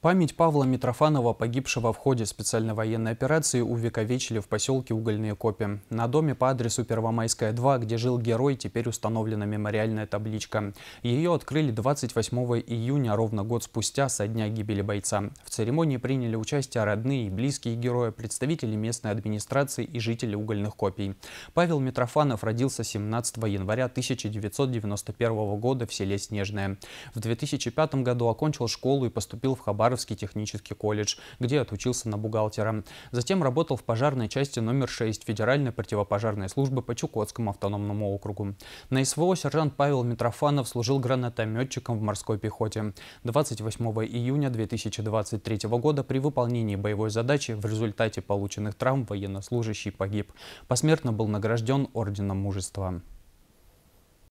Память Павла Митрофанова, погибшего в ходе специальной военной операции, увековечили в поселке Угольные Копи. На доме по адресу Первомайская, 2, где жил герой, теперь установлена мемориальная табличка. Ее открыли 28 июня, ровно год спустя, со дня гибели бойца. В церемонии приняли участие родные и близкие героя, представители местной администрации и жители Угольных Копий. Павел Митрофанов родился 17 января 1991 года в селе Снежное. В 2005 году окончил школу и поступил в Хабаровск Хабаровский технический колледж, где отучился на бухгалтера. Затем работал в пожарной части номер 6 Федеральной противопожарной службы по Чукотскому автономному округу. На СВО сержант Павел Митрофанов служил гранатометчиком в морской пехоте. 28 июня 2023 года при выполнении боевой задачи в результате полученных травм военнослужащий погиб. Посмертно был награжден Орденом Мужества.